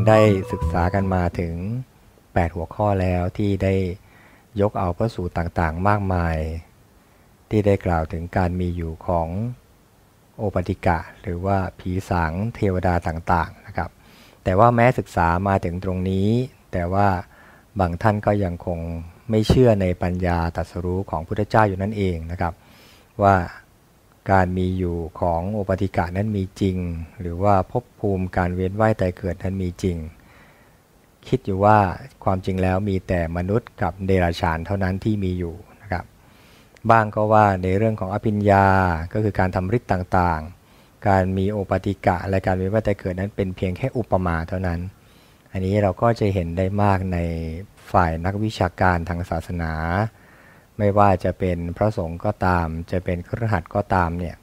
งได้ศึกษากันมาถึง 8 หัวข้อแล้วที่ได้ยกเอาพระสูตรต่างๆ มากมาย ที่ได้กล่าวถึงการมีอยู่ของโอปติกะหรือว่าผีสางเทวดาต่างๆนะครับแต่ว่าแม้ศึกษามาถึงตรงนี้ แต่ว่าบางท่านก็ยังคงไม่เชื่อในปัญญาตรัสรู้ของพุทธเจ้าอยู่นั่นเองนะครับ ว่าการมีอยู่ของโอปติกะนั้นมีจริง หรือว่าภพภูมิการเวียนว่ายตายเกิดนั้นมีจริง คิดอยู่ว่าความจริงแล้วมีแต่มนุษย์กับเดรัจฉานเท่านั้นที่มีอยู่นะครับบ้างก็ว่าในเรื่องของอภิญญา ก็คือการทำฤทธิ์ต่าง ๆ การมีโอปติกะและการเวียนว่ายตายเกิดนั้นเป็นเพียงแค่อุปมาเท่านั้น อันนี้เราก็จะเห็นได้มากในฝ่ายนักวิชาการทางศาสนาไม่ว่าจะเป็นพระสงฆ์ก็ตาม จะเป็นครหัสก็ตามเนี่ย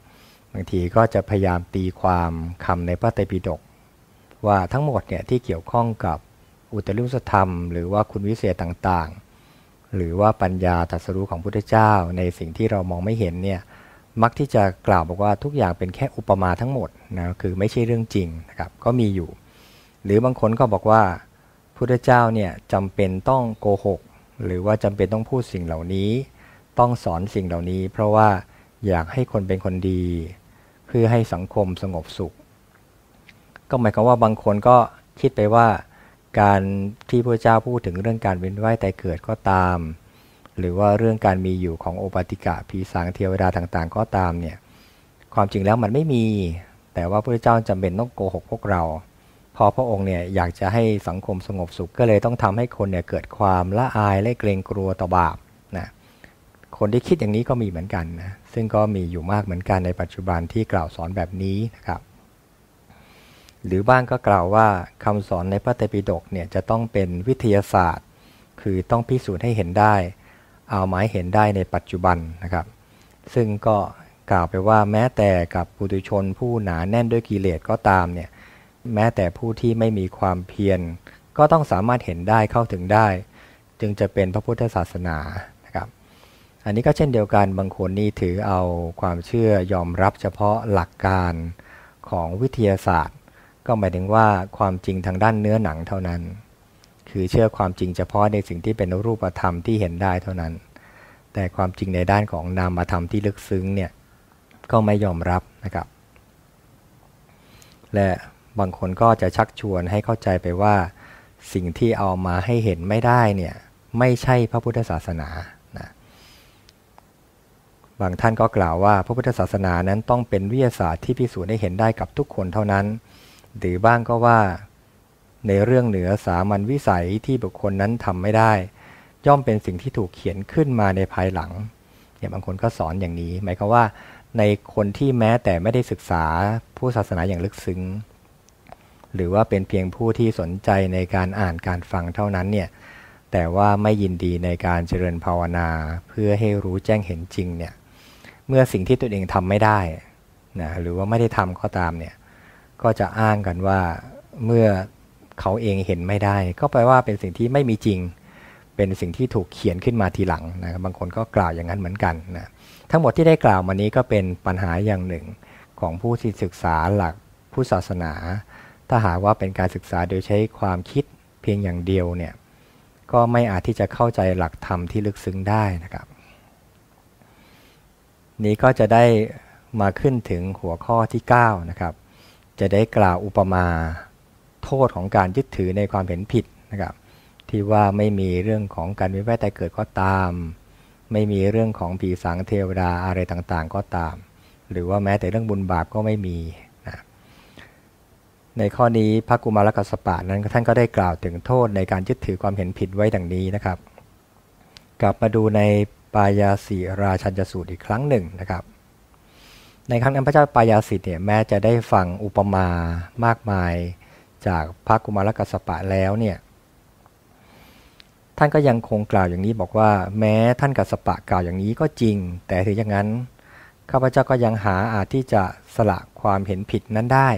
บางทีก็จะพยายามตีความคำในพระไตรปิฎกว่าทั้งหมดเนี่ยที่เกี่ยวข้องกับอุตริมสธรรมหรือว่าคุณวิเศษต่างๆ หรือว่าปัญญาตรัสรู้ของพุทธเจ้าในสิ่งที่เรามองไม่เห็นเนี่ยมักที่จะกล่าวบอกว่าทุกอย่างเป็นแค่อุปมาทั้งหมดนะคือไม่ใช่เรื่องจริงนะครับก็มีอยู่ หรือบางคนก็บอกว่าพุทธเจ้าเนี่ยจำเป็นต้องโกหกหรือว่าจำเป็นต้องพูดสิ่งเหล่านี้ต้องสอนสิ่งเหล่านี้ เพราะว่าอยากให้คนเป็นคนดีเพื่อให้สังคมสงบสุข ก็หมายความว่าบางคนก็คิดไปว่า การที่พระเจ้าพูดถึงเรื่องการเวียนว่ายตายเกิดก็ตาม หรือว่าเรื่องการมีอยู่ของโอปติกะผีสางเทวดาต่างๆ ก็ตามเนี่ยความจริงแล้วมันไม่มี แต่ว่าพระเจ้าจำเป็นต้องโกหกพวกเราพอพระองค์เนี่ยอยากจะให้สังคมสงบสุขก็เลยต้องทำให้คนเนี่ยเกิดความละอายและเกรงกลัวต่อบาปนะ คนที่คิดอย่างนี้ก็มีเหมือนกันนะซึ่งก็มีอยู่มากเหมือนกันในปัจจุบันที่กล่าวสอนแบบนี้นะครับหรือบ้างก็กล่าวว่าคำสอนในพระเตปิฎกเนี่ยจะต้องเป็นวิทยาศาสตร์ คือต้องพิสูจน์ให้เห็นได้ เอาหมายเห็นได้ในปัจจุบันนะครับซึ่งก็กล่าวไปว่าแม้แต่กับปุถุชนผู้หนาแน่นด้วยกิเลสก็ตามเนี่ยแม้แต่ผู้ที่ไม่มีความเพียรก็ต้องสามารถเห็นได้เข้าถึงได้ จึงจะเป็นพระพุทธศาสนานะครับ อันนี้ก็เช่นเดียวกันบางคนนี่ถือเอาความเชื่อยอมรับเฉพาะหลักการของวิทยาศาสตร์ ก็หมายถึงว่าความจริงทางด้านเนื้อหนังเท่านั้น คือเชื่อความจริง เฉพาะในสิ่งที่เป็นรูปธรรมที่เห็นได้เท่านั้น แต่ความจริงในด้านของนามธรรมที่ลึกซึ้งเนี่ย ก็ไม่ยอมรับนะครับ และบางคนก็จะชักชวนให้เข้าใจไปว่าสิ่งที่เอามาให้เห็นไม่ได้เนี่ยไม่ใช่พระพุทธศาสนานะบางท่านก็กล่าวว่า พระพุทธศาสนานั้นต้องเป็นวิทยาศาสตร์ที่พิสูจน์ได้เห็นได้กับทุกคนเท่านั้น หรือบ้างก็ว่าในเรื่องเหนือสามัญวิสัยที่บุคคลนั้นทำไม่ได้ ย่อมเป็นสิ่งที่ถูกเขียนขึ้นมาในภายหลัง เนี่ยบางคนก็สอนอย่างนี้ หมายความว่าในคนที่แม้แต่ไม่ได้ศึกษาผู้ศาสนาอย่างลึกซึ้งหรือว่าเป็นเพียงผู้ที่สนใจในการอ่านการฟังเท่านั้นเนี่ย แต่ว่าไม่ยินดีในการเจริญภาวนา เพื่อให้รู้แจ้งเห็นจริงเนี่ย เมื่อสิ่งที่ตัวเองทำไม่ได้นะ หรือว่าไม่ได้ทำก็ตามเนี่ย ก็จะอ้างกันว่าเมื่อเขาเองเห็นไม่ได้ ก็แปลว่าเป็นสิ่งที่ไม่มีจริง เป็นสิ่งที่ถูกเขียนขึ้นมาทีหลังนะบางคนก็กล่าวอย่างนั้นเหมือนกันนะ ทั้งหมดที่ได้กล่าวมานี้ก็เป็นปัญหาอย่างหนึ่งของผู้ที่ศึกษาหลักผู้ศาสนาถ้าหากว่าเป็นการศึกษาโดยใช้ความคิดเพียงอย่างเดียวเนี่ยก็ไม่อาจที่จะเข้าใจหลักธรรมที่ลึกซึ้งได้นะครับ นี้ก็จะได้มาขึ้นถึงหัวข้อที่9นะครับจะได้กล่าวอุปมาโทษของการยึดถือในความเห็นผิดนะครับที่ว่าไม่มีเรื่องของการวิวัฒนาแต่เกิดก็ตาม ไม่มีเรื่องของผีสางเทวดาอะไรต่างๆก็ตาม หรือว่าแม้แต่เรื่องบุญบาปก็ไม่มีในข้อนี้พระกุมารกัสปะนั้นท่านก็ได้กล่าวถึงโทษในการยึดถือความเห็นผิดไว้ดังนี้นะครับ กลับมาดูในปายาสีราชันจสูตรอีกครั้งหนึ่งนะครับ ในครั้งนั้นพระเจ้าปายาสิทธิ์เนี่ยแม้จะได้ฟังอุปมามากมายจากพระกุมารกัสปะแล้วเนี่ย ท่านก็ยังคงกล่าวอย่างนี้บอกว่าแม้ท่านกัสปะกล่าวอย่างนี้ก็จริง แต่ถึงอย่างนั้นข้าพเจ้าก็ยังหาอาจที่จะสละความเห็นผิดนั้นได้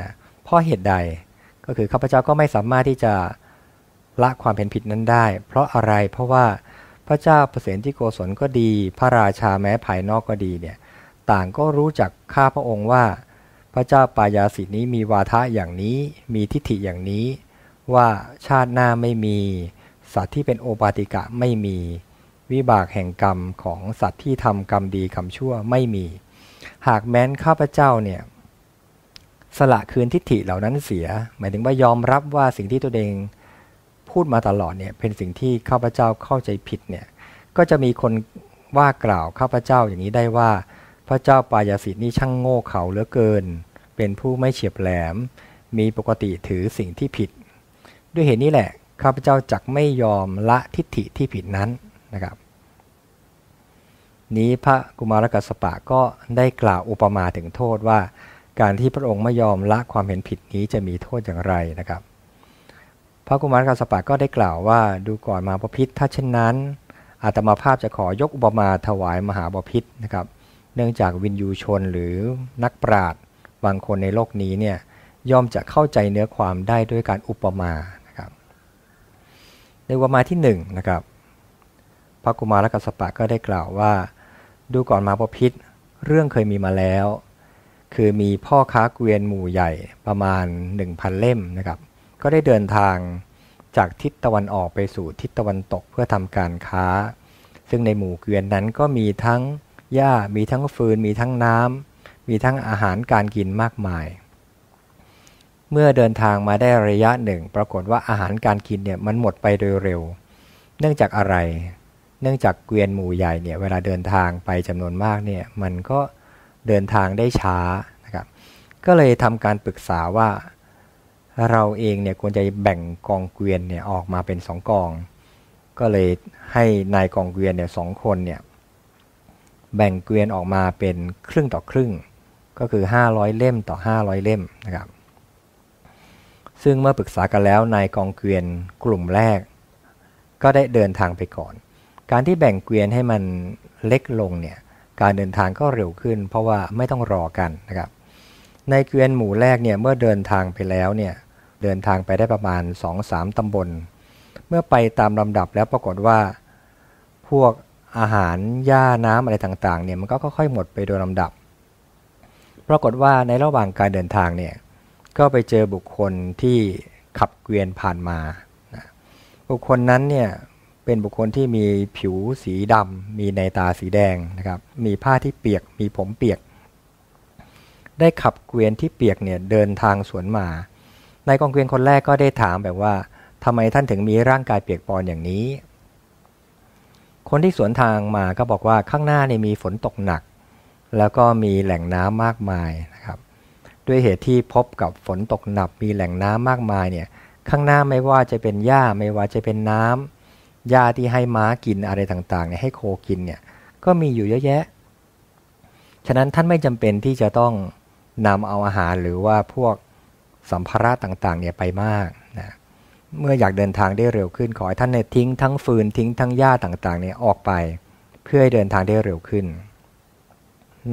นะเพราะเหตุใดก็คือข้าพเจ้าก็ไม่สามารถที่จะละความเห็นผิดนั้นได้ เพราะอะไรเพราะว่าพระเจ้าเปรตที่โกศลก็ดีพระราชาแม้ภายนอกก็ดีเนี่ยต่างก็รู้จักข้าพระองค์ว่า พระเจ้าปายาสินี้มีวาทะอย่างนี้มีทิฏฐิอย่างนี้ ว่าชาติหน้าไม่มีสัตว์ที่เป็นโอปาติกะไม่มีวิบากแห่งกรรมของสัตว์ที่ทำกรรมดีกรรมชั่วไม่มี หากแม้นข้าพเจ้าเนี่ยสละคืนทิฏฐิเหล่านั้นเสีย หมายถึงว่ายอมรับว่าสิ่งที่ตัวเองพูดมาตลอดเนี่ยเป็นสิ่งที่ข้าพเจ้าเข้าใจผิดเนี่ยก็จะมีคนว่ากล่าวข้าพเจ้าอย่างนี้ได้ว่าพระเจ้าปายาสิทธินี่ช่างโง่เขลาเหลือเกิน เป็นผู้ไม่เฉียบแหลม มีปกติถือสิ่งที่ผิด ด้วยเหตุนี้แหละข้าพเจ้าจักไม่ยอมละทิฏฐิที่ผิดนั้นนะครับ นี้พระกุมารกัสปะก็ได้กล่าวอุปมาถึงโทษว่าการที่พระองค์ไม่ยอมละความเห็นผิดนี้จะมีโทษอย่างไรนะครับ พระกุมารกาสปะก็ได้กล่าวว่า ดูก่อนมหาบพิษถ้าเช่นนั้นอาตมาภาพจะขอยกอุปมาถวายมหาบพิษนะครับ เนื่องจากวินยูชนหรือนักปราชญ์บางคนในโลกนี้เนี่ยย่อมจะเข้าใจเนื้อความได้ด้วยการอุปมานะครับในอุปมาที่1นนะครับพระกุมารกัสปะก็ได้กล่าวว่า ดูก่อนมาบพิษเรื่องเคยมีมาแล้วคือมีพ่อค้าเกวียนหมู่ใหญ่ประมาณ1,000เล่มนะครับก็ได้เดินทางจากทิศตะวันออกไปสู่ทิศตะวันตกเพื่อทำการค้า ซึ่งในหมู่เกวียนนั้นก็มีทั้งหญ้ามีทั้งฟืนมีทั้งน้ำมีทั้งอาหารการกินมากมาย เมื่อเดินทางมาได้ระยะหนึ่ง ปรากฏว่าอาหารการกินเนี่ยมันหมดไปโดยเร็ว เนื่องจากอะไร เนื่องจากเกวียนหมู่ใหญ่เนี่ยเวลาเดินทางไปจำนวนมากเนี่ยมันก็เดินทางได้ช้านะครับ ก็เลยทำการปรึกษาว่าเราเองเนี่ยควรจะแบ่งกองเกวียนเนี่ยออกมาเป็นสองกอง ก็เลยให้นายกองเกวียนเนี่ยสองคนเนี่ยแบ่งเกวียนออกมาเป็นครึ่งต่อครึ่ง ก็คือ 500 เล่มต่อ 500 เล่มนะครับ ซึ่งเมื่อปรึกษากันแล้วนายกองเกวียนกลุ่มแรก ก็ได้เดินทางไปก่อน การที่แบ่งเกวียนให้มันเล็กลงเนี่ยการเดินทางก็เร็วขึ้น เพราะว่าไม่ต้องรอกันนะครับ ในเกวียนหมู่แรกเนี่ยเมื่อเดินทางไปแล้วเนี่ยเดินทางไปได้ประมาณ2-3ตำบล เมื่อไปตามลำดับแล้วปรากฏว่าพวกอาหารหญ้าน้ำอะไรต่างๆเนี่ยมันก็ค่อยๆหมดไปโดยลำดับปรากฏว่าในระหว่างการเดินทางเนี่ยก็ไปเจอบุคคลที่ขับเกวียนผ่านมาบุคคลนั้นเนี่ยเป็นบุคคลที่มีผิวสีดำ มีในตาสีแดงนะครับ มีผ้าที่เปียก มีผมเปียก ได้ขับเกวียนที่เปียกเนี่ยเดินทางสวนมานายกองเกวียนคนแรกก็ได้ถามแบบว่าทำไมท่านถึงมีร่างกายเปียกปอนอย่างนี้ คนที่สวนทางมา ก็บอกว่าข้างหน้าเนี่ยมีฝนตกหนัก แล้วก็มีแหล่งน้ำมากมายนะครับ ด้วยเหตุที่พบกับฝนตกหนักมีแหล่งน้ำมากมายเนี่ย ข้างหน้าไม่ว่าจะเป็นหญ้า ไม่ว่าจะเป็นน้ำยาที่ให้ม้ากินอะไรต่างๆเนี่ยให้โคกินเนี่ยก็มีอยู่เยอะแยะ ฉะนั้นท่านไม่จำเป็นที่จะต้องนำเอาอาหารหรือว่าพวกสัมภาระต่างๆเนี่ยไปมากนะ เมื่ออยากเดินทางได้เร็วขึ้นขอให้ท่านเนี่ยทิ้งทั้งฟืนทิ้งทั้งหญ้าต่างๆเนี่ยออกไป เพื่อให้เดินทางได้เร็วขึ้น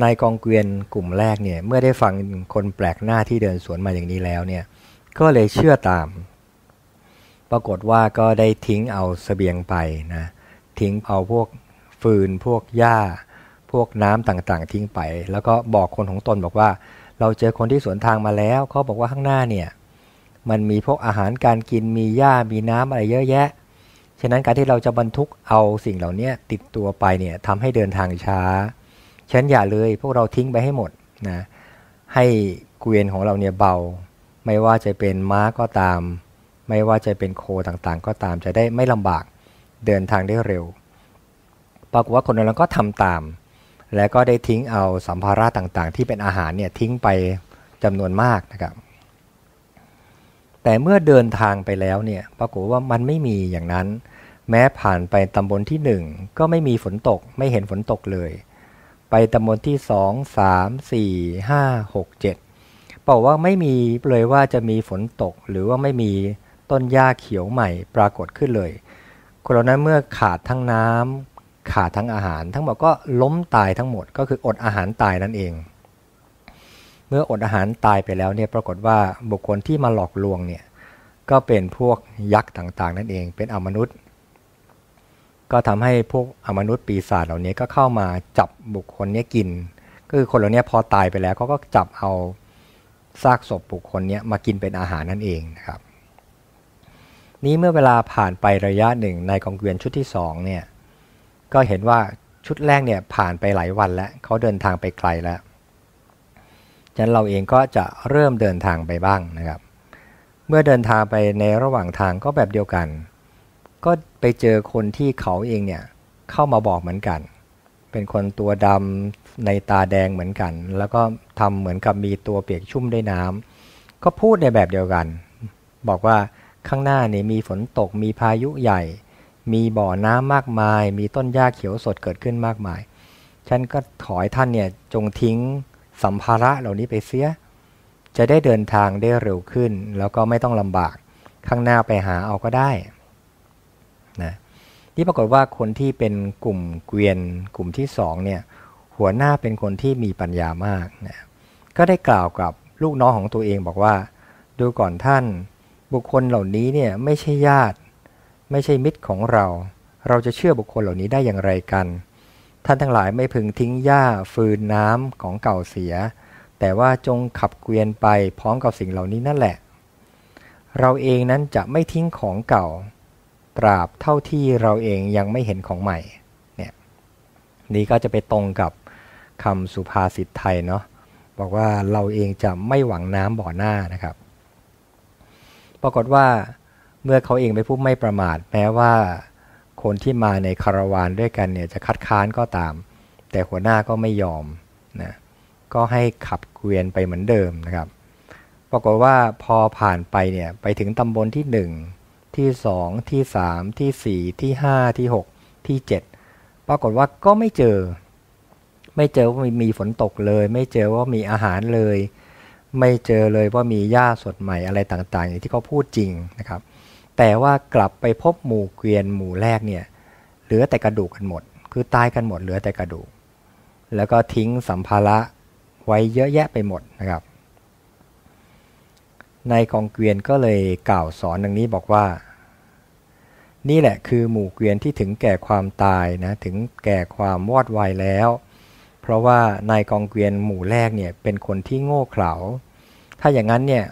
นายกองเกวียนกลุ่มแรกเนี่ยเมื่อได้ฟังคนแปลกหน้าที่เดินสวนมาอย่างนี้แล้วเนี่ยก็เลยเชื่อตามปรากฏว่าก็ได้ทิ้งเอาสเสบียงไปนะทิ้งเอาพวกฟืนพวกหญ้า พวกน้ำต่างๆ ทิ้งไป แล้วก็บอกคนของตนบอกว่าเราเจอคนที่สวนทางมาแล้วเขาบอกว่าข้างหน้าเนี่ยมันมีพวกอาหารการกินมีหญ้ามีน้ำอะไรเยอะแยะ ฉะนั้นการที่เราจะบรรทุกเอาสิ่งเหล่านี้ติดตัวไปเนี่ยทำให้เดินทางช้าฉันอย่าเลยพวกเราทิ้งไปให้หมดนะให้เกวียนของเราเนี่ยเบา ไม่ว่าจะเป็นม้าก็ตามไม่ว่าจะเป็นโคต่างๆ ก็ตามจะได้ไม่ลำบากเดินทางได้เร็ว ปรากฏว่าคนนั้นก็ทำตาม และก็ได้ทิ้งเอาสัมภาระต่างๆ ที่เป็นอาหารเนี่ย ทิ้งไปจำนวนมากนะครับ แต่เมื่อเดินทางไปแล้วเนี่ยปรากฏว่ามันไม่มีอย่างนั้น แม้ผ่านไปตำบลที่ 1 ก็ไม่มีฝนตกไม่เห็นฝนตกเลย ไปตำบลที่2 3 4 5 6 7บอกว่าไม่มีเลยว่าจะมีฝนตกหรือว่าไม่มีต้นหญ้าเขียวใหม่ปรากฏขึ้นเลย คนเหล่านั้นเมื่อขาดทั้งน้ำ ขาดทั้งอาหาร ทั้งหมดก็ล้มตายทั้งหมด ก็คืออดอาหารตายนั่นเอง เมื่ออดอาหารตายไปแล้วเนี่ยปรากฏว่าบุคคลที่มาหลอกลวงเนี่ยก็เป็นพวกยักษ์ต่างๆนั่นเอง เป็นอมนุษย์ ก็ทำให้พวกอมนุษย์ปีศาจเหล่านี้ก็เข้ามาจับบุคคลนี้กินก็คือคนเหล่านี้พอตายไปแล้วเขาก็จับเอาซากศพบุคคลนี้มากินเป็นอาหารนั่นเองนะครับนี้เมื่อเวลาผ่านไประยะหนึ่งในกองเกวียนชุดที่สองเนี่ยก็เห็นว่าชุดแรกเนี่ยผ่านไปหลายวันแล้วเขาเดินทางไปไกลแล้วฉะนั้นเราเองก็จะเริ่มเดินทางไปบ้างนะครับเมื่อเดินทางไปในระหว่างทางก็แบบเดียวกัน ก็ไปเจอคนที่เขาเองเนี่ยเข้ามาบอกเหมือนกัน เป็นคนตัวดำในตาแดงเหมือนกัน แล้วก็ทำเหมือนกับมีตัวเปียกชุ่มด้วยน้ำก็พูดในแบบเดียวกัน บอกว่าข้างหน้าเนี่ยมีฝนตกมีพายุใหญ่ มีบ่อน้ำมากมาย มีต้นหญ้าเขียวสดเกิดขึ้นมากมายฉันก็ถอยท่านเนี่ยจงทิ้งสัมภาระเหล่านี้ไปเสียจะได้เดินทางได้เร็วขึ้น แล้วก็ไม่ต้องลำบาก ข้างหน้าไปหาเอาก็ได้นะนี่ปรากฏว่าคนที่เป็นกลุ่มเกวียน กลุ่มที่สองเนี่ยหัวหน้าเป็นคนที่มีปัญญามากนะก็ได้กล่าวกับลูกน้องของตัวเองบอกว่าดูก่อนท่านบุคคลเหล่านี้เนี่ยไม่ใช่ญาติ ไม่ใช่มิตรของเรา เราจะเชื่อบุคคลเหล่านี้ได้อย่างไรกันท่านทั้งหลายไม่พึงทิ้งหญ้าฟืนน้ำของเก่าเสีย แต่ว่าจงขับเกวียนไปพร้อมกับสิ่งเหล่านี้นั่นแหละ เราเองนั้นจะไม่ทิ้งของเก่า ตราบเท่าที่เราเองยังไม่เห็นของใหม่เนี่ยนี่ก็จะไปตรงกับคำสุภาษิตไทยเนาะบอกว่าเราเองจะไม่หวังน้ำบ่อหน้านะครับปรากฏว่าเมื่อเขาเองไปพูดไม่ประมาทแม้ว่าคนที่มาในคาราวานด้วยกันเนี่ยจะคัดค้านก็ตาม แต่หัวหน้าก็ไม่ยอมนะก็ให้ขับเกวียนไปเหมือนเดิมนะครับ ปรากฏว่าพอผ่านไปเนี่ยไปถึงตำบลที่ 1 ที่2ที่3ที่4ที่5ที่ 6 ที่ 7 ปรากฏว่าก็ไม่เจอ ไม่เจอว่ามีฝนตกเลย ไม่เจอว่ามีอาหารเลยไม่เจอเลยว่ามีหญ้าสดใหม่อะไรต่างๆอย่างที่เขาพูดจริงนะครับ แต่ว่ากลับไปพบหมู่เกวียนหมู่แรกเนี่ยเหลือแต่กระดูกกันหมด คือตายกันหมดเหลือแต่กระดูกแล้วก็ทิ้งสัมภาระไว้เยอะแยะไปหมดนะครับนายกองเกวียนก็เลยกล่าวสอนดังนี้บอกว่า นี่แหละคือหมู่เกวียนที่ถึงแก่ความตายนะถึงแก่ความวอดวายแล้วเพราะว่านายกองเกวียนหมู่แรกเนี่ยเป็นคนที่โง่เขลา ถ้าอย่างนั้นเนี่ย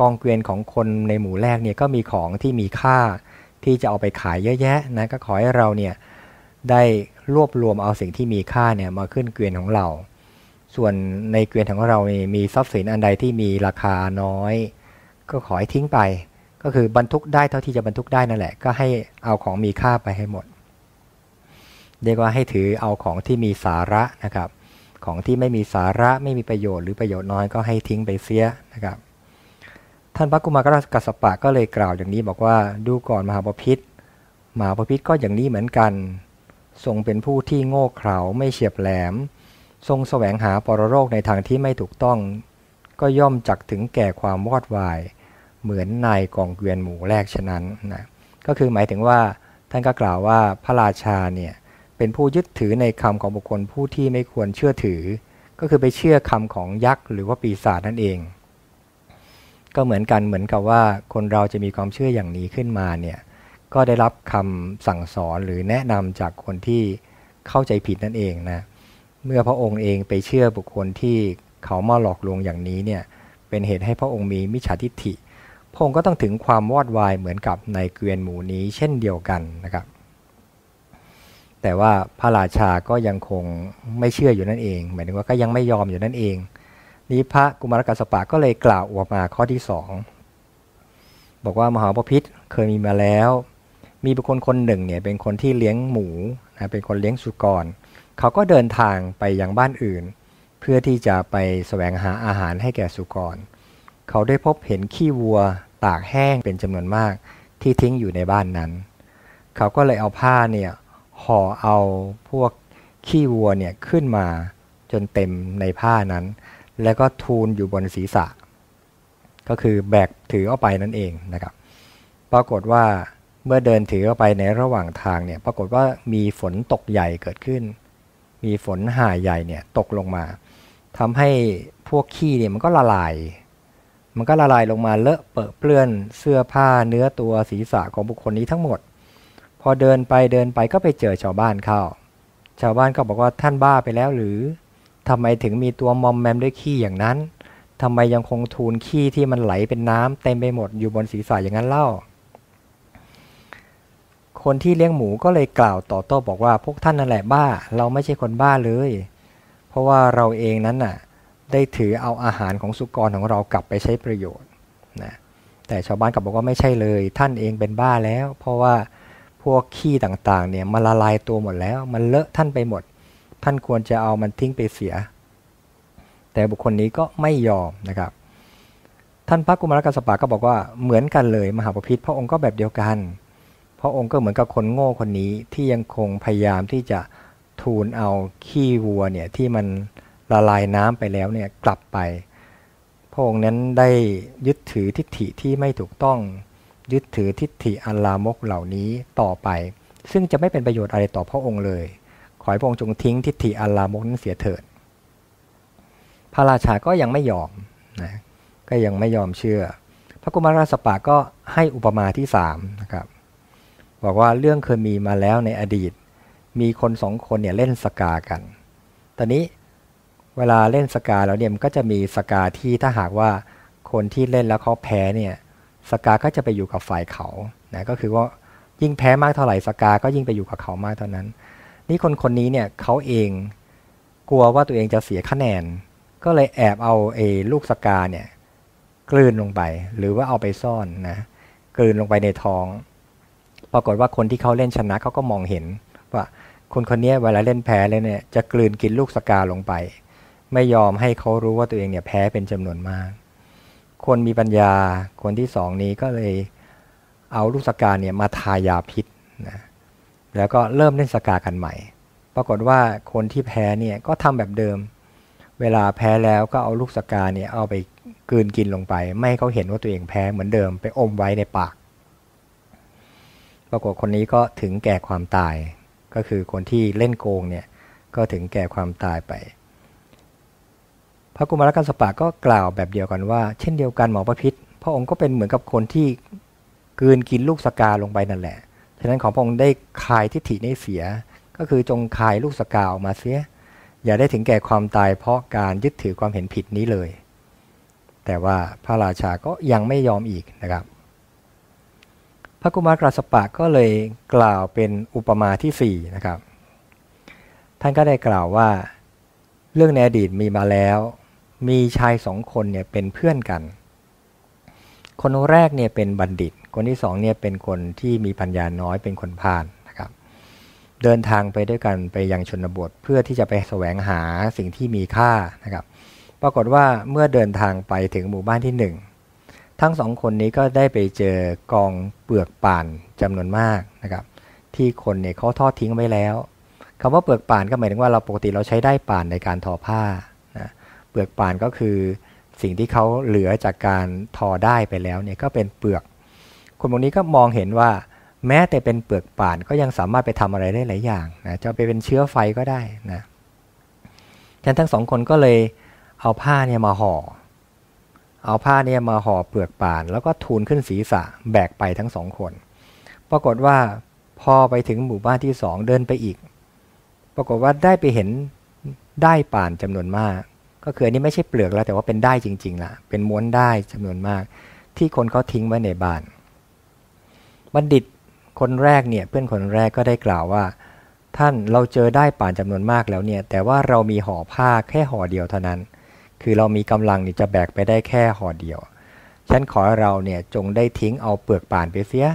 กองเกวียนของคนในหมู่แรกเนี่ยก็มีของที่มีค่าที่จะเอาไปขายเยอะแยะนะก็ขอให้เราเนี่ยได้รวบรวมเอาสิ่งที่มีค่าเนี่ยมาขึ้นเกวียนของเรา ส่วนในเกวียนของเราเนี่ยมีทรัพย์สินอันใดที่มีราคาน้อย ก็ขอให้ทิ้งไปก็คือบรรทุกได้เท่าที่จะบรรทุกได้นั่นแหละก็ให้เอาของมีค่าไปให้หมดเรียกว่าให้ถือเอาของที่มีสาระนะครับ ของที่ไม่มีสาระไม่มีประโยชน์หรือประโยชน์น้อยก็ให้ทิ้งไปเสียนะครับ ท่านพระกุมารกัสปะก็เลยกล่าวอย่างนี้บอกว่าดูก่อนมหาปพิษมหาปพิษก็อย่างนี้เหมือนกัน ทรงเป็นผู้ที่โง่เขลาไม่เฉียบแหลม ทรงแสวงหาปรโรคในทางที่ไม่ถูกต้องก็ย่อมจักถึงแก่ความวอดวายเหมือนนายกองเกวียนหมูแรกฉะนั้นนะ ก็คือหมายถึงว่าท่านก็กล่าวว่าพระราชาเนี่ยเป็นผู้ยึดถือในคำของบุคคลผู้ที่ไม่ควรเชื่อถือ ก็คือไปเชื่อคำของยักษ์หรือว่าปีศาจนั่นเอง ก็เหมือนกันเหมือนกับว่าคนเราจะมีความเชื่ออย่างนี้ขึ้นมาเนี่ยก็ได้รับคำสั่งสอนหรือแนะนำจากคนที่เข้าใจผิดนั่นเองนะเมื่อพระองค์เองไปเชื่อบุคคลที่เขามาหลอกลวงอย่างนี้เนี่ยเป็นเหตุให้พระองค์มีมิจฉาทิฏฐิพระองค์ก็ต้องถึงความวอดวายเหมือนกับในเกวียนหมูนี้เช่นเดียวกันนะครับแต่ว่าพระราชาก็ยังคงไม่เชื่ออยู่นั่นเอง หมายถึงว่าก็ยังไม่ยอมอยู่นั่นเองนี้พระกุมารกัสปะก็เลยกล่าวออกมาข้อที่สองบอกว่ามหาพพิษเคยมีมาแล้ว มีบุคคลคนหนึ่งเนี่ยเป็นคนที่เลี้ยงหมูนะเป็นคนเลี้ยงสุกรเขาก็เดินทางไปยังบ้านอื่น เพื่อที่จะไปสแสวงหาอาหารให้แก่สุกรเขาได้พบเห็นขี้วัวตากแห้งเป็นจำนวนมากที่ทิ้งอยู่ในบ้านนั้น เขาก็เลยเอาผ้าเนี่ยห่อเอาพวกขี้วัวเนี่ยขึ้นมาจนเต็มในผ้านั้น แล้วก็ทูลอยู่บนศีรษะ ก็คือแบกถือเอาไปนั่นเองนะครับปรากฏว่าเมื่อเดินถือเอาไปในระหว่างทางเนี่ยปรากฏว่ามีฝนตกใหญ่เกิดขึ้น มีฝนห่าใหญ่เนี่ยตกลงมา ทำให้พวกขี้เนี่ยมันก็ละลาย มันก็ละลายลงมาเลอะเปอะเปื้อนเสื้อผ้าเนื้อตัวศีรษะของบุคคลนี้ทั้งหมดพอเดินไปเดินไปก็ไปเจอชาวบ้านเข้าชาวบ้านก็บอกว่าท่านบ้าไปแล้วหรือทำไมถึงมีตัวมอมแมมด้วยขี้อย่างนั้นทำไมยังคงทูลขี้ที่มันไหลเป็นน้ำเต็มไปหมดอยู่บนศีรษะอย่างนั้นเล่า คนที่เลี้ยงหมูก็เลยกล่าวต่อโต้บอกว่า พวกท่านนั่นแหละบ้า เราไม่ใช่คนบ้าเลย เพราะว่าเราเองนั้นน่ะได้ถือเอาอาหารของสุกรของเรากลับไปใช้ประโยชน์ นะ แต่ชาวบ้านกลับบอกว่าไม่ใช่เลยท่านเองเป็นบ้าแล้ว เพราะว่าพวกขี้ต่างๆเนี่ยมันละลายตัวหมดแล้ว มันเลอะท่านไปหมด ท่านควรจะเอามันทิ้งไปเสีย แต่บุคคลนี้ก็ไม่ยอมนะครับ ท่านพระกุมารกัสปะก็บอกว่าเหมือนกันเลยมหาปพิธพระองค์ก็แบบเดียวกัน พระองค์ก็เหมือนกับคนโง่คนนี้ที่ยังคงพยายามที่จะทูลเอาขี้วัวเนี่ยที่มันละลายน้ำไปแล้วเนี่ยกลับไป พระองค์นั้นได้ยึดถือทิฏฐิที่ไม่ถูกต้องยึดถือทิฏฐิอันลามกเหล่านี้ต่อไป ซึ่งจะไม่เป็นประโยชน์อะไรต่อพระองค์เลย ขอให้พระองค์จงทิ้งทิฏฐิอันลามกนั้นเสียเถิด พระราชาก็ยังไม่ยอมนะก็ยังไม่ยอมเชื่อ พระกุมารสปะก็ให้อุปมาที่สามนะครับบอกว่าเรื่องเคยมีมาแล้วในอดีต มีคนสองคนเนี่ยเล่นสกากัน ตอนนี้เวลาเล่นสกาแล้วเนี่ยมันก็จะมีสกาที่ถ้าหากว่าคนที่เล่นแล้วเขาแพ้เนี่ยสกา ก็จะไปอยู่กับฝ่ายเขา นะ ก็คือว่า ยิ่งแพ้มากเท่าไหร่สกา ก็ยิ่งไปอยู่กับเขามากเท่านั้น นี่คนคนนี้ เนี่ยเขาเอง กลัวว่าตัวเองจะเสียคะแนน ก็เลยแอบเอาเอลูกสกา เนี่ย กลืนลงไป หรือว่าเอาไปซ่อน นะ กลืนลงไปในท้อง ปรากฏว่าคนที่เขาเล่นชนะเขาก็มองเห็น ว่า คนคนนี้เวลาเล่นแพ้เลยเนี่ย จะกลืนกินลูกสกาลงไป ไม่ยอมให้เขารู้ว่าตัวเอง เนี่ย แพ้เป็นจำนวนมากคนมีปัญญาคนที่สองนี้ก็เลยเอาลูกสกาเนี่ยมาทายาพิษนะแล้วก็เริ่มเล่นสกากันใหม่ ปรากฏว่าคนที่แพ้เนี่ยก็ทำแบบเดิม เวลาแพ้แล้วก็เอาลูกสกาเนี่ยเอาไปกืนกินลงไป ไม่ให้เขาเห็นว่าตัวเองแพ้เหมือนเดิมไปอมไว้ในปาก ปรากฏคนนี้ก็ถึงแก่ความตายก็คือคนที่เล่นโกงเนี่ยก็ถึงแก่ความตายไปพระกุมารกัสปะก็กล่าวแบบเดียวกันว่าเช่นเดียวกันหมอประพิษพระองค์ก็เป็นเหมือนกับคนที่กืนกินลูกสกาลงไปนั่นแหละฉะนั้นของพระองค์ได้คายทิฏฐินี้เสีย ก็คือจงคายลูกสกาออกมาเสีย อย่าได้ถึงแก่ความตาย เพราะการยึดถือความเห็นผิดนี้เลย แต่ว่าพระราชาก็ยังไม่ยอมอีกนะครับ พระกุมารกัสปะก็เลยกล่าวเป็นอุปมาที่4นะครับท่านก็ได้กล่าวว่าเรื่องในอดีตมีมาแล้วมีชายสองคนเนี่ยเป็นเพื่อนกัน คนแรกเนี่ยเป็นบัณฑิต คนที่สองเนี่ยเป็นคนที่มีปัญญาน้อยเป็นคนพาลนะครับ เดินทางไปด้วยกันไปยังชนบทเพื่อที่จะไปแสวงหาสิ่งที่มีค่านะครับ ปรากฏว่าเมื่อเดินทางไปถึงหมู่บ้านที่หนึ่ง ทั้งสองคนนี้ก็ได้ไปเจอกองเปลือกป่านจำนวนมากนะครับ ที่คนเนี่ยเขาทอดทิ้งไว้แล้ว คำว่าเปลือกป่านก็หมายถึงว่าเราปกติเราใช้ได้ป่านในการทอผ้าปลือกป่านก็คือสิ่งที่เขาเหลือจากการทอได้ไปแล้วเนี่ยก็เป็นเปลือก คนพวกนี้ก็มองเห็นว่าแม้แต่เป็นเปลือกป่านก็ยังสามารถไปทำอะไรได้หลายอย่างนะจะไปเป็นเชื้อไฟก็ได้นะฉะนั้นทั้งสองคนก็เลย เอาผ้าเนี่ยมาห่อ เอาผ้าเนี่ยมาห่อเปลือกป่านแล้วก็ทูลขึ้นศีรษะ แบกไปทั้งสองคน ปรากฏว่าพอไปถึงหมู่บ้านที่สองเดินไปอีก ปรากฏว่าได้ไปเห็นได้ป่านจำนวนมากก็คืออันนี้ไม่ใช่เปลือกแล้วแต่ว่าเป็นได้จริงๆละเป็นม้วนได้จำนวนมาก ที่คนเขาทิ้งไว้ในบ้าน บัณฑิตคนแรกเนี่ยเพื่อนคนแรกก็ได้กล่าวว่า ท่านเราเจอได้ป่านจำนวนมากแล้วเนี่ยแต่ว่าเรามีห่อผ้าแค่ห่อเดียวเท่านั้น คือเรามีกำลังนี่จะแบกไปได้แค่ห่อเดียวฉันขอเราเนี่ยจงได้ทิ้งเอาเปลือกป่านไปเสีย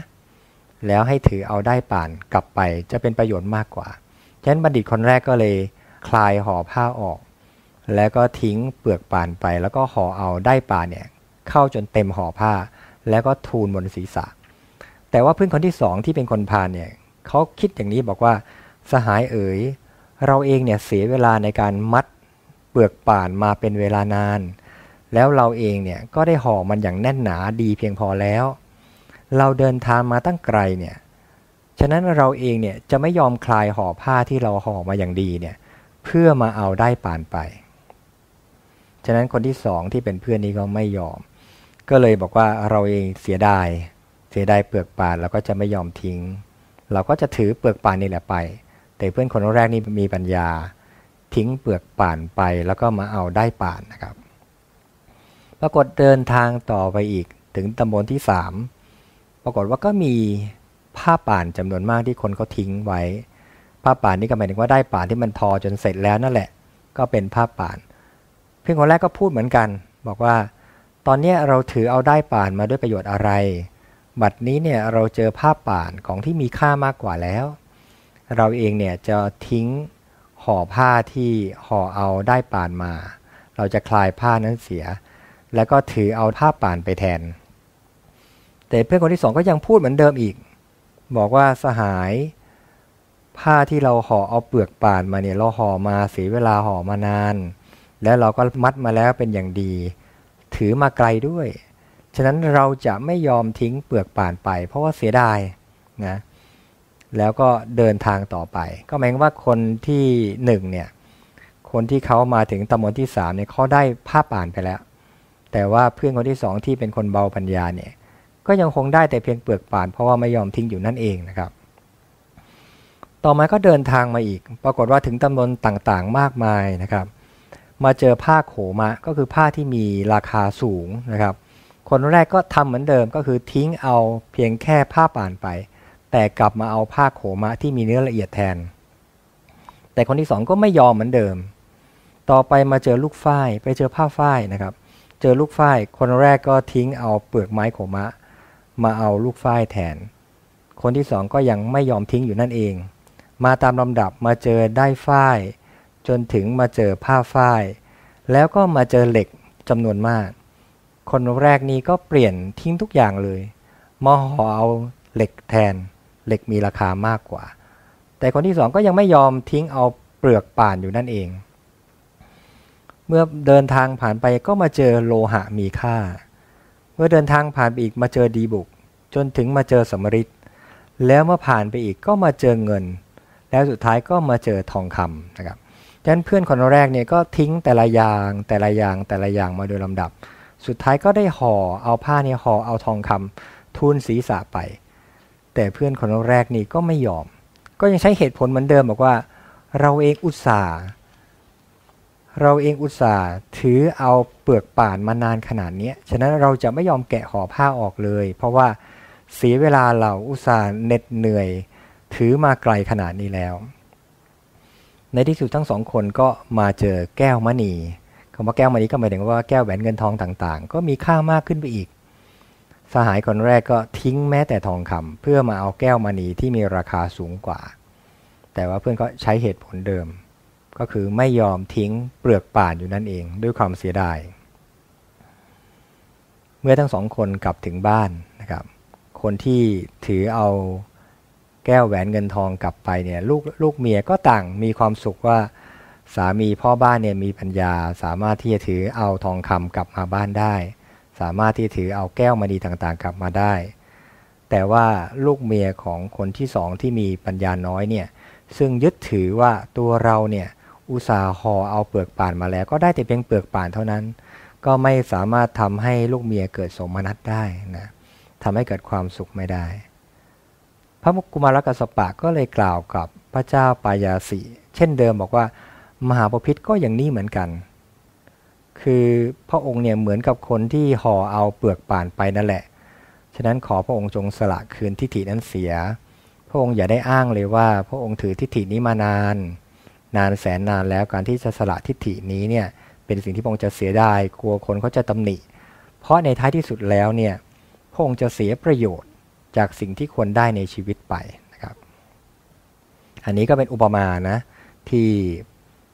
แล้วให้ถือเอาได้ป่านกลับไปจะเป็นประโยชน์มากกว่าฉันบัณฑิตคนแรกก็เลยคลายห่อผ้าออกแล้วก็ทิ้งเปลือกป่านไป แล้วก็ห่อเอาได้ป่านเนี่ยเข้าจนเต็มห่อผ้า แล้วก็ทูลบนศีรษะ แต่ว่าเพื่อนคนที่สองที่เป็นคนพานเนี่ยเขาคิดอย่างนี้บอกว่าสหายเอ๋ย เราเองเนี่ยเสียเวลาในการมัดเปลือกป่านมาเป็นเวลานาน แล้วเราเองเนี่ยก็ได้ห่อมันอย่างแน่นหนาดีเพียงพอแล้ว เราเดินทางมาตั้งไกลเนี่ยฉะนั้นเราเองเนี่ยจะไม่ยอมคลายห่อผ้าที่เราห่อมาอย่างดีเนี่ยเพื่อมาเอาได้ป่านไปฉะนั้นคนที่สองที่เป็นเพื่อนนี้ก็ไม่ยอม ก็เลยบอกว่าเราเองเสียดายเสียดายเปลือกป่านเราก็จะไม่ยอมทิ้ง เราก็จะถือเปลือกป่านนี่แหละไปแต่เพื่อนคนแรกนี่มีปัญญา ทิ้งเปลือกป่านไป แล้วก็มาเอาได้ป่านนะครับ ปรากฏเดินทางต่อไปอีกถึงตำบลที่สามปรากฏว่าก็มีผ้าป่านจำนวนมากที่คนเขาทิ้งไว้ผ้าป่านนี่ก็หมายถึงว่าได้ป่านที่มันทอจนเสร็จแล้วนั่นแหละ ก็เป็นผ้าป่านเพียงคนแรกก็พูดเหมือนกัน บอกว่าตอนนี้เราถือเอาได้ป่านมาด้วยประโยชน์อะไรบัดนี้เนี่ยเราเจอภาพป่านของที่มีค่ามากกว่าแล้ว เราเองเนี่ยจะทิ้งห่อผ้าที่ห่อเอาได้ป่านมา เราจะคลายผ้านั้นเสีย แล้วก็ถือเอาผ้าป่านไปแทน แต่เพื่อนคนที่สองก็ยังพูดเหมือนเดิมอีกบอกว่าสหายผ้าที่เราห่อเอาเปลือกป่านมาเนี่ยเราห่อมาเสียเวลาห่อมานานแล้วเราก็มัดมาแล้วเป็นอย่างดี ถือมาไกลด้วย ฉะนั้นเราจะไม่ยอมทิ้งเปลือกป่านไป เพราะว่าเสียดายนะแล้วก็เดินทางต่อไป ก็หมายว่าคนที่หนึ่งเนี่ยคนที่เขามาถึงตำบลที่สามเนี่ยเขาได้ผ้าป่านไปแล้ว แต่ว่าเพื่อนคนที่สองที่เป็นคนเบาปัญญาเนี่ย ก็ยังคงได้แต่เพียงเปลือกป่าน เพราะว่าไม่ยอมทิ้งอยู่นั่นเองนะครับ ต่อมาก็เดินทางมาอีก ปรากฏว่าถึงตำบลต่างๆ มากมายนะครับมาเจอผ้าโขมะก็คือผ้าที่มีราคาสูงนะครับ คนแรกก็ทำเหมือนเดิมก็คือทิ้งเอาเพียงแค่ผ้าป่านไป แต่กลับมาเอาผ้าโขมะที่มีเนื้อละเอียดแทน แต่คนที่สองก็ไม่ยอมเหมือนเดิม ต่อไปมาเจอลูกฝ้ายไปเจอผ้าฝ้ายนะครับเจอลูกฝ้ายคนแรกก็ทิ้งเอาเปลือกไม้โขมะ มาเอาลูกฝ้ายแทน คนที่สองก็ยังไม่ยอมทิ้งอยู่นั่นเองมาตามลำดับมาเจอได้ฝ้ายจนถึงมาเจอผ้าฝ้าย แล้วก็มาเจอเหล็กจำนวนมาก คนแรกนี้ก็เปลี่ยนทิ้งทุกอย่างเลย มอห่อเอาเหล็กแทน เหล็กมีราคามากกว่า แต่คนที่สองก็ยังไม่ยอมทิ้งเอาเปลือกป่านอยู่นั่นเอง เมื่อเดินทางผ่านไปก็มาเจอโลหะมีค่า เมื่อเดินทางผ่านไปอีกมาเจอดีบุก จนถึงมาเจอสมริดแล้วเมื่อผ่านไปอีกก็มาเจอเงิน แล้วสุดท้ายก็มาเจอทองคำนะครับดังนั้นเพื่อนคนแรกเนี่ยก็ทิ้งแต่ละอย่างแต่ละอย่างแต่ละอย่างมาโดยลำดับ สุดท้ายก็ได้ห่อเอาผ้าเนี่ยห่อเอาทองคำทูลศีรษะไป แต่เพื่อนคนแรกนี่ก็ไม่ยอม ก็ยังใช้เหตุผลเหมือนเดิมบอกว่า เราเองอุตส่าห์เราเองอุตส่าห์ถือเอาเปลือกป่านมานานขนาดนี้ ฉะนั้นเราจะไม่ยอมแกะห่อผ้าออกเลย เพราะว่าเสียเวลาเราอุตส่าห์เหน็ดเหนื่อยถือมาไกลขนาดนี้แล้วในที่สุดทั้งสองคนก็มาเจอแก้วมณีคำว่าแก้วมณีก็หมายถึงว่าแก้วแหวนเงินทองต่างๆ ก็มีค่ามากขึ้นไปอีก สหายคนแรกก็ทิ้งแม้แต่ทองคำ เพื่อมาเอาแก้วมณีที่มีราคาสูงกว่า แต่ว่าเพื่อนก็ใช้เหตุผลเดิม ก็คือไม่ยอมทิ้งเปลือกป่านอยู่นั่นเอง ด้วยความเสียดายเมื่อทั้งสองคนกลับถึงบ้านนะครับคนที่ถือเอาแก้วแหวนเงินทองกลับไปเนี่ยลูกลูกเมียก็ต่างมีความสุขว่า สามีพ่อบ้านเนี่ยมีปัญญา สามารถที่จะถือเอาทองคำกลับมาบ้านได้ สามารถที่ถือเอาแก้วมณีต่างๆ กลับมาได้ แต่ว่าลูกเมียของคนที่สองที่มีปัญญาน้อยเนี่ยซึ่งยึดถือว่าตัวเราเนี่ยอุตสาหอเอาเปลือกป่านมาแล้ว ก็ได้แต่เพียงเปลือกป่านเท่านั้น ก็ไม่สามารถทำให้ลูกเมียเกิดสมนัตได้นะทำให้เกิดความสุขไม่ได้พระมุกุมารกัสปะก็เลยกล่าวกับพระเจ้าปายาสีเช่นเดิมบอกว่ามหาปพิธก็อย่างนี้เหมือนกัน คือพระองค์เนี่ยเหมือนกับคนที่ห่อเอาเปลือกป่านไปนั่นแหละฉะนั้นขอพระองค์จงสละคืนทิฏฐินั้นเสีย พระองค์อย่าได้อ้างเลยว่าพระองค์ถือทิฏฐินี้มานาน นานแสนนานแล้วการที่จะสละทิฏฐินี้เนี่ยเป็นสิ่งที่พระองค์จะเสียดายกลัวคนเขาจะตำหนิ เพราะในท้ายที่สุดแล้วเนี่ยพระองค์จะเสียประโยชน์จากสิ่งที่ควรได้ในชีวิตไปนะครับ อันนี้ก็เป็นอุปมานะที่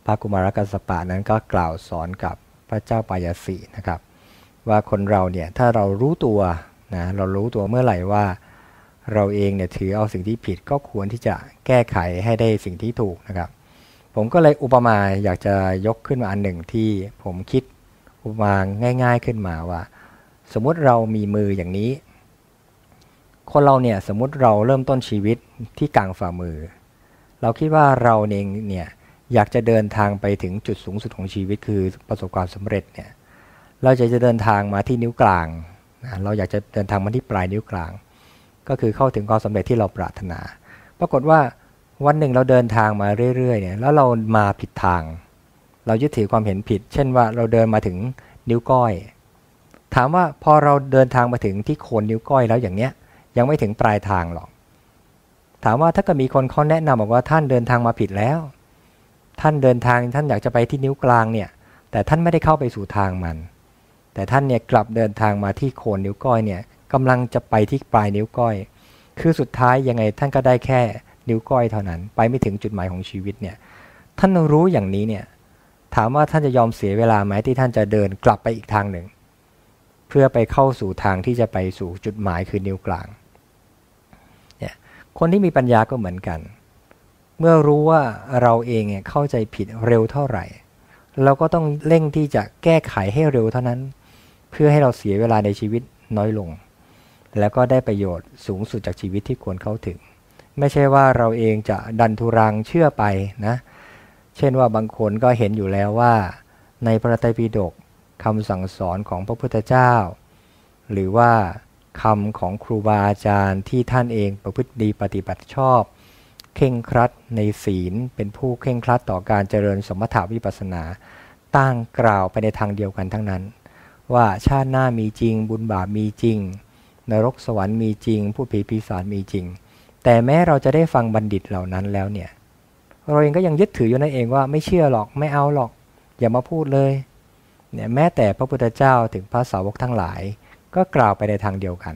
พระกุมารกัสปะนั้นก็กล่าวสอนกับพระเจ้าปายาสีนะครับว่าคนเราเนี่ยถ้าเรารู้ตัวนะเรารู้ตัวเมื่อไหร่ว่าเราเองเนี่ยถือเอาสิ่งที่ผิดก็ควรที่จะแก้ไขให้ได้สิ่งที่ถูกนะครับผมก็เลยอุปมาอยากจะยกขึ้นมาอันหนึ่งที่ผมคิดอุปมาง่าย ๆขึ้นมาว่าสมมติเรามีมืออย่างนี้คนเราเนี่ยสมมุติเราเริ่มต้นชีวิตที่กลางฝ่ามือ เราคิดว่าเราเองเนี่ยอยากจะเดินทางไปถึงจุดสูงสุดของชีวิต คือประสบความสำเร็จเนี่ยเราจะจะเดินทางมาที่นิ้วกลางนะเราอยากจะเดินทางมาที่ปลายนิ้วกลาง ก็คือเข้าถึงความสำเร็จที่เราปรารถนา ปรากฏว่าวันหนึ่งเราเดินทางมาเรื่อย ๆเนี่ยแล้วเรามาผิดทาง เรายึดถือความเห็นผิด เช่นว่าเราเดินมาถึงนิ้วก้อย ถามว่าพอเราเดินทางมาถึงที่โคนนิ้วก้อยแล้วอย่างเนี้ยยังไม่ถึงปลายทางหรอก ถามว่าถ้าเกิดมีคนเขาแนะนำบอกว่าท่านเดินทางมาผิดแล้ว ท่านเดินทางท่านอยากจะไปที่นิ้วกลางเนี่ย แต่ท่านไม่ได้เข้าไปสู่ทางมัน แต่ท่านเนี่ยกลับเดินทางมาที่โคนนิ้วก้อยเนี่ยกำลังจะไปที่ปลายนิ้วก้อย คือสุดท้ายยังไงท่านก็ได้แค่ นิ้วก้อยเท่านั้น ไปไม่ถึงจุดหมายของชีวิตเนี่ย ท่านรู้อย่างนี้เนี่ย ถามว่าท่านจะยอมเสียเวลาไหมที่ท่านจะเดินกลับไปอีกทางหนึ่ง เพื่อไปเข้าสู่ทางที่จะไปสู่จุดหมายคือนิ้วกลางคนที่มีปัญญาก็เหมือนกัน เมื่อรู้ว่าเราเองเนี่ยเข้าใจผิดเร็วเท่าไหร่ เราก็ต้องเร่งที่จะแก้ไขให้เร็วเท่านั้น เพื่อให้เราเสียเวลาในชีวิตน้อยลง แล้วก็ได้ประโยชน์สูงสุดจากชีวิตที่ควรเข้าถึง ไม่ใช่ว่าเราเองจะดันทุรังเชื่อไปนะ เช่นว่าบางคนก็เห็นอยู่แล้วว่าในพระไตรปิฎกคำสั่งสอนของพระพุทธเจ้า หรือว่าคำของครูบาอาจารย์ที่ท่านเองประพฤติดีปฏิบัติชอบ เข่งครัดในศีลเป็นผู้เข่งครัดต่อการเจริญสมถาวิปัสนา ตั้งกล่าวไปในทางเดียวกันทั้งนั้น ว่าชาติหน้ามีจริงบุญบาปมีจริง นรกสวรรค์มีจริงผู้ผีปีศาจมีจริง แต่แม้เราจะได้ฟังบัณฑิตเหล่านั้นแล้วเนี่ย เราเองก็ยังยึดถืออยู่นั่นเองว่าไม่เชื่อหรอกไม่เอาหรอก อย่ามาพูดเลยเนี่ยแม้แต่พระพุทธเจ้าถึงพระสาวกทั้งหลายก็กล่าวไปในทางเดียวกัน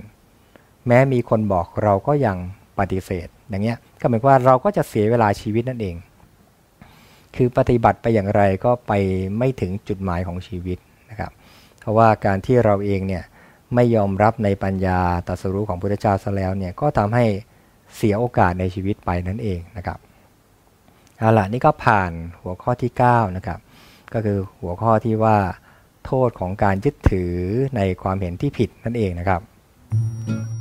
แม้มีคนบอกเราก็ยังปฏิเสธ อย่างเงี้ย ก็หมายความว่าเราก็จะเสียเวลาชีวิตนั่นเอง คือปฏิบัติไปอย่างไรก็ไปไม่ถึงจุดหมายของชีวิตนะครับ เพราะว่าการที่เราเองเนี่ยไม่ยอมรับในปัญญาตรัสรู้ของพุทธเจ้าซะแล้วเนี่ย ก็ทำให้เสียโอกาสในชีวิตไปนั่นเองนะครับเอาล่ะนี่ก็ผ่านหัวข้อที่9นะครับ ก็คือหัวข้อที่ว่าโทษของการยึดถือในความเห็นที่ผิดนั่นเองนะครับ